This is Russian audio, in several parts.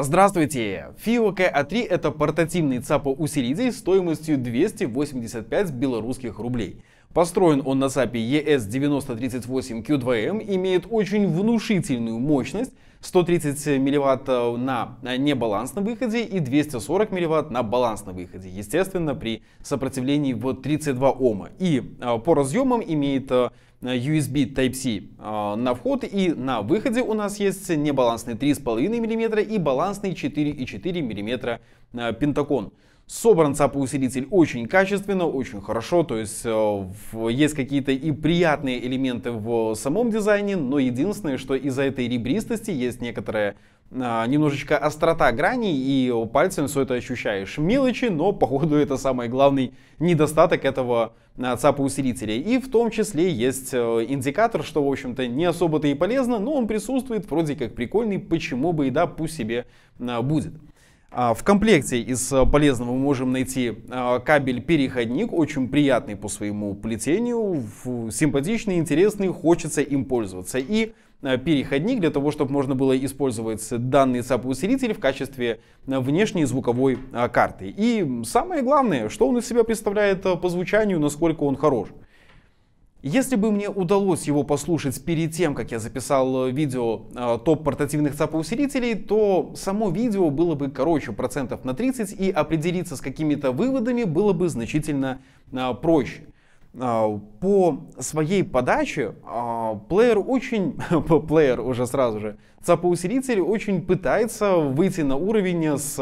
Здравствуйте! Филок А3 это портативный ЦАПа усилитель стоимостью 285 белорусских рублей. Построен он на ЦАПе ES9038Q2M, имеет очень внушительную мощность 130 мВт э, на э, небалансном выходе и 240 мВт на балансном выходе, естественно, при сопротивлении в 32 Ома. И э, по разъемам имеет Э, USB Type-C э, на вход и на выходе у нас есть небалансный 3,5 мм и балансный 4,4 мм э, пентакон. Собран цапоусилитель очень качественно, очень хорошо, то есть есть какие-то и приятные элементы в самом дизайне, но единственное, что из-за этой ребристости есть некоторая а, немножечко острота граней, и пальцем все это ощущаешь. Мелочи, но, походу, это самый главный недостаток этого а, цапа усилителя. И в том числе есть э, индикатор, что, в общем-то, не особо-то и полезно, но он присутствует, вроде как прикольный, почему бы и да, пусть себе а, будет. В комплекте из полезного мы можем найти кабель-переходник, очень приятный по своему плетению, симпатичный, интересный, хочется им пользоваться. И Э, переходник для того, чтобы можно было использовать данный SAP-усилитель в качестве э, внешней звуковой э, карты. И самое главное, что он из себя представляет по звучанию, насколько он хорош. Если бы мне удалось его послушать перед тем, как я записал видео топ портативных ЦАПа-усилителей, то само видео было бы короче процентов на 30 и определиться с какими-то выводами было бы значительно проще. А, по своей подаче а, плеер очень, плеер уже сразу же, цапоусилитель очень пытается выйти на уровень с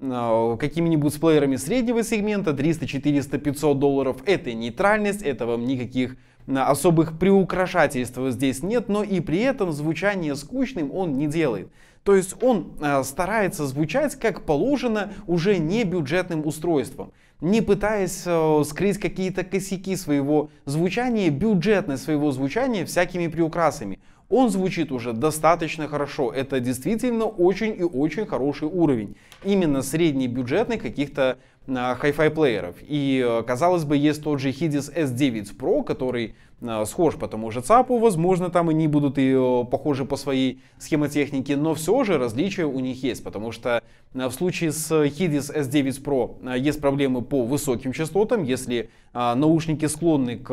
а, какими-нибудь плеерами среднего сегмента, 300, 400, 500 долларов, это нейтральность, это вам никаких особых приукрашательств здесь нет, но и при этом звучание скучным он не делает. То есть он э, старается звучать как положено уже не бюджетным устройством, не пытаясь э, скрыть какие-то косяки своего звучания, бюджетное своего звучания всякими приукрасами. Он звучит уже достаточно хорошо. Это действительно очень и очень хороший уровень. Именно средний бюджетный каких-то хай фай плееров. И, э, казалось бы, есть тот же Hidis S9 Pro, который э, схож по тому же ЦАПу, возможно, там они будут и э, похожи по своей схемотехнике, но все же различия у них есть, потому что в случае с Hidis S9 Pro есть проблемы по высоким частотам, если наушники склонны к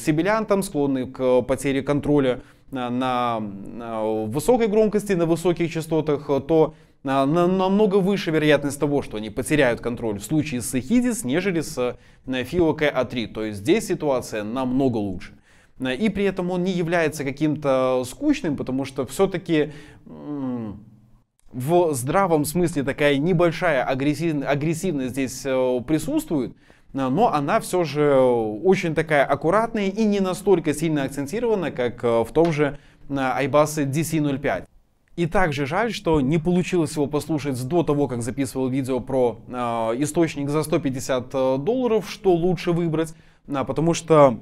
сибилянтам, склонны к потере контроля на высокой громкости, на высоких частотах, то намного выше вероятность того, что они потеряют контроль в случае с Эхидис, нежели с э, Филок А3. То есть здесь ситуация намного лучше. Э, и при этом он не является каким-то скучным, потому что все-таки в здравом смысле такая небольшая агрессивность, агрессивность здесь э, присутствует, но она все же очень такая аккуратная и не настолько сильно акцентирована, как в том же Айбасе DC-05. И также жаль, что не получилось его послушать до того, как записывал видео про э, источник за 150 э, долларов, что лучше выбрать, а, потому что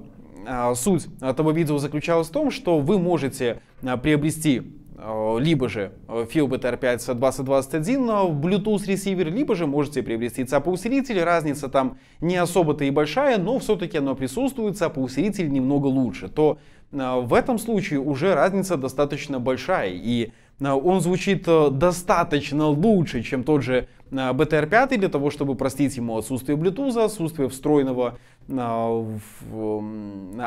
э, суть того видео заключалась в том, что вы можете э, приобрести либо же Philbit R5 2021 Bluetooth ресивер, либо же можете приобрести цапоусилитель. Разница там не особо-то и большая, но все-таки оно присутствует, цапоусилитель немного лучше. То в этом случае уже разница достаточно большая. И Э, он звучит э, достаточно лучше, чем тот же BTR5 э, для того, чтобы простить ему отсутствие Bluetooth, отсутствие встроенного а,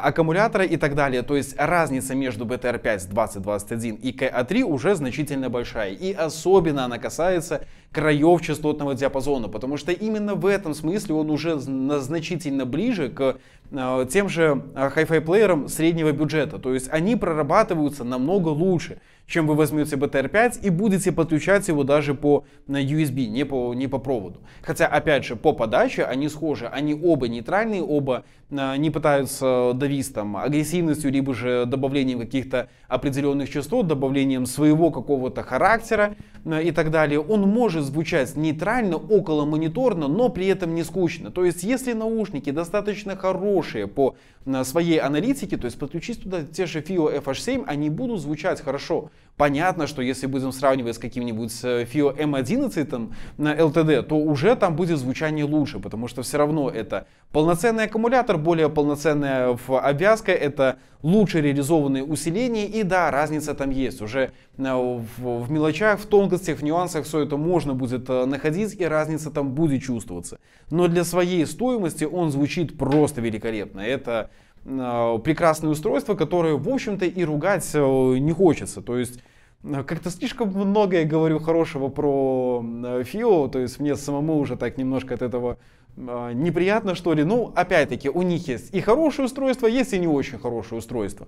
аккумулятора и так далее. То есть разница между BTR5 2021 и KA3 уже значительно большая. И особенно она касается краев частотного диапазона, потому что именно в этом смысле он уже значительно ближе к а, тем же Hi-Fi плеерам среднего бюджета. То есть они прорабатываются намного лучше, чем вы возьмете BTR5 и будете подключать его даже по USB, не по, не по проводу. Хотя, опять же, по подаче они схожи, они оба нейтральные, оба э, не пытаются давить там агрессивностью, либо же добавлением каких-то определенных частот, добавлением своего какого-то характера э, и так далее. Он может звучать нейтрально, около мониторно, но при этом не скучно. То есть, если наушники достаточно хорошие по э, своей аналитике, то есть подключить туда те же FIO FH7, они будут звучать хорошо. Понятно, что если будем сравнивать с каким-нибудь FIO M11 э, на LTD, то уже там будет звучание лучше, потому что все равно это полноценный аккумулятор, более полноценная обвязка, это лучше реализованные усиления, и да, разница там есть. Уже э, в мелочах, в тонкостях, в нюансах все это можно будет э, находить, и разница там будет чувствоваться. Но для своей стоимости он звучит просто великолепно. Это Э, прекрасные устройства, которые, в общем-то, и ругать э, не хочется. То есть э, как-то слишком много я говорю хорошего про Fio, то есть мне самому уже так немножко от этого неприятно, что ли. Ну, опять-таки, у них есть и хорошее устройство, есть и не очень хорошее устройство.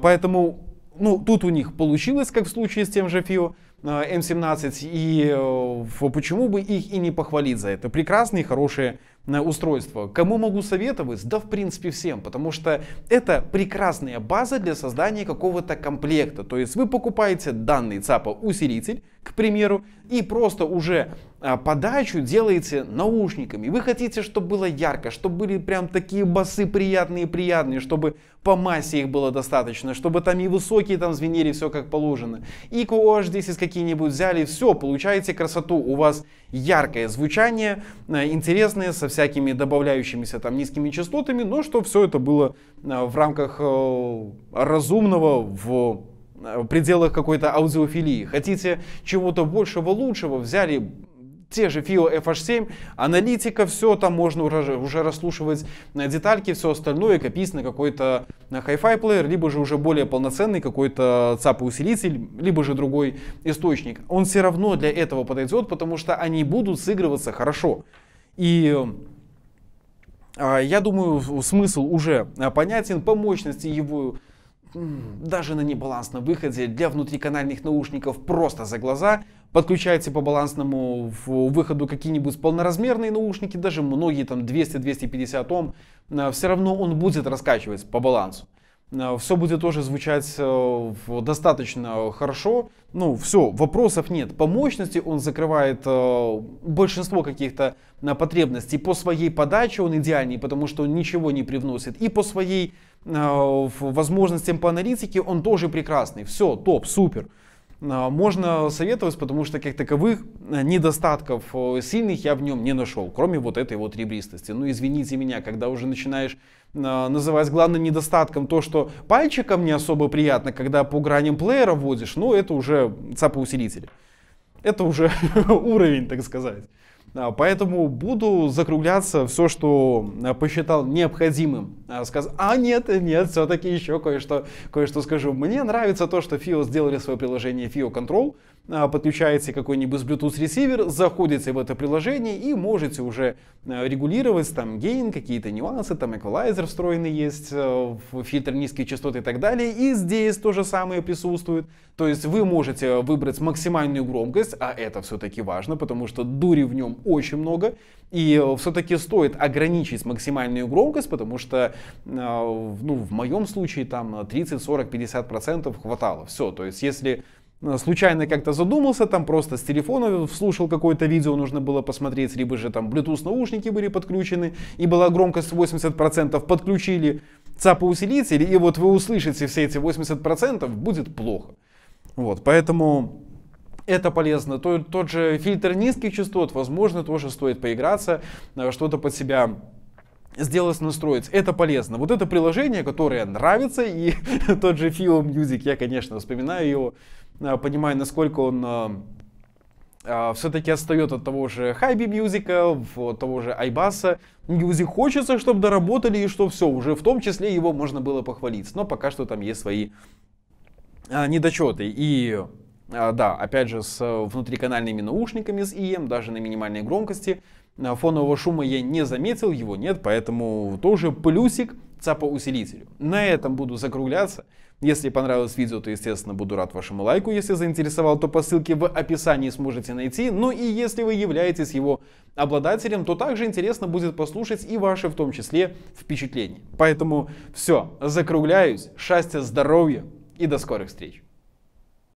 Поэтому, ну, тут у них получилось, как в случае с тем же Fio m 17 и почему бы их и не похвалить за это. Прекрасные, хорошие устройство. Кому могу советовать? Да в принципе всем, потому что это прекрасная база для создания какого-то комплекта. То есть вы покупаете данный ЦАПа усилитель, к примеру, и просто уже а, подачу делаете наушниками. Вы хотите, чтобы было ярко, чтобы были прям такие басы приятные-приятные, чтобы по массе их было достаточно, чтобы там и высокие там звенели, все как положено. И QOH10 какие-нибудь взяли, все, получаете красоту. У вас яркое звучание, э, интересное, совсем всякими добавляющимися там низкими частотами, но что все это было э, в рамках э, разумного, э, в пределах какой-то аудиофилии. Хотите чего-то большего, лучшего, взяли те же FIO FH7, аналитика, все, там можно уже, уже расслушивать детальки, все остальное, копить на какой-то Hi-Fi плеер, либо же уже более полноценный какой-то ЦАП-усилитель, либо же другой источник. Он все равно для этого подойдет, потому что они будут сыгрываться хорошо. И а, я думаю, смысл уже а, понятен по мощности его даже на небалансном выходе для внутриканальных наушников просто за глаза. Подключайте по балансному выходу какие-нибудь полноразмерные наушники, даже многие там 200-250 Ом, а, все равно он будет раскачивать по балансу. Э, все будет тоже звучать э, достаточно хорошо. Ну, все, вопросов нет. По мощности он закрывает э, большинство каких-то потребностей. По своей подаче он идеальный, потому что он ничего не привносит. И по своей возможностям по аналитике он тоже прекрасный. Все, топ, супер. А, можно советовать, потому что как таковых э, недостатков э, сильных я в нем не нашел, кроме вот этой вот ребристости. Ну, извините меня, когда уже начинаешь э, называть главным недостатком то, что пальчиком не особо приятно, когда по граням плеера вводишь, ну, это уже цапоусилители. Это уже уровень, так сказать. А, поэтому буду закругляться все, что а, посчитал необходимым. А, сказ... А нет, нет, все-таки еще кое-что кое, -что, скажу. Мне нравится то, что FIO сделали свое приложение FIO Control. А, подключаете какой-нибудь Bluetooth ресивер, заходите в это приложение и можете уже э, регулировать там гейн, какие-то нюансы, там эквалайзер встроенный есть, э, фильтр низкие частоты и так далее. И здесь то же самое присутствует. То есть вы можете выбрать максимальную громкость, а это все-таки важно, потому что дури в нем очень много. И э, все-таки стоит ограничить максимальную громкость, потому что ну, в моем случае там 30, 40, 50 процентов хватало. Все, то есть если Э, случайно как-то задумался, там просто с телефона слушал какое-то видео, нужно было посмотреть, либо же там Bluetooth наушники были подключены, и была громкость 80%, подключили ЦАПа-усилитель, и вот вы услышите все эти 80%, будет плохо. Вот, поэтому это полезно. Тот, тот же фильтр низких частот, возможно, тоже стоит поиграться, э, что-то под себя сделать, настроить. Это полезно. Вот это приложение, которое нравится, и тот же Feel Music, я, конечно, вспоминаю его, Э, понимая, насколько он э, э, все-таки отстает от того же Хайби Мьюзика, от того же Айбаса. Мьюзик хочется, чтобы доработали и что все, уже в том числе его можно было похвалить. Но пока что там есть свои недочеты. И да, опять же, с внутриканальными наушниками, с ИМ даже на минимальной громкости. Фонового шума я не заметил, его нет, поэтому тоже плюсик цапа усилителю. На этом буду закругляться. Если понравилось видео, то, естественно, буду рад вашему лайку. Если заинтересовал, то по ссылке в описании сможете найти. Ну и если вы являетесь его обладателем, то также интересно будет послушать и ваши в том числе впечатления. Поэтому все, закругляюсь, счастья, здоровья и до скорых встреч.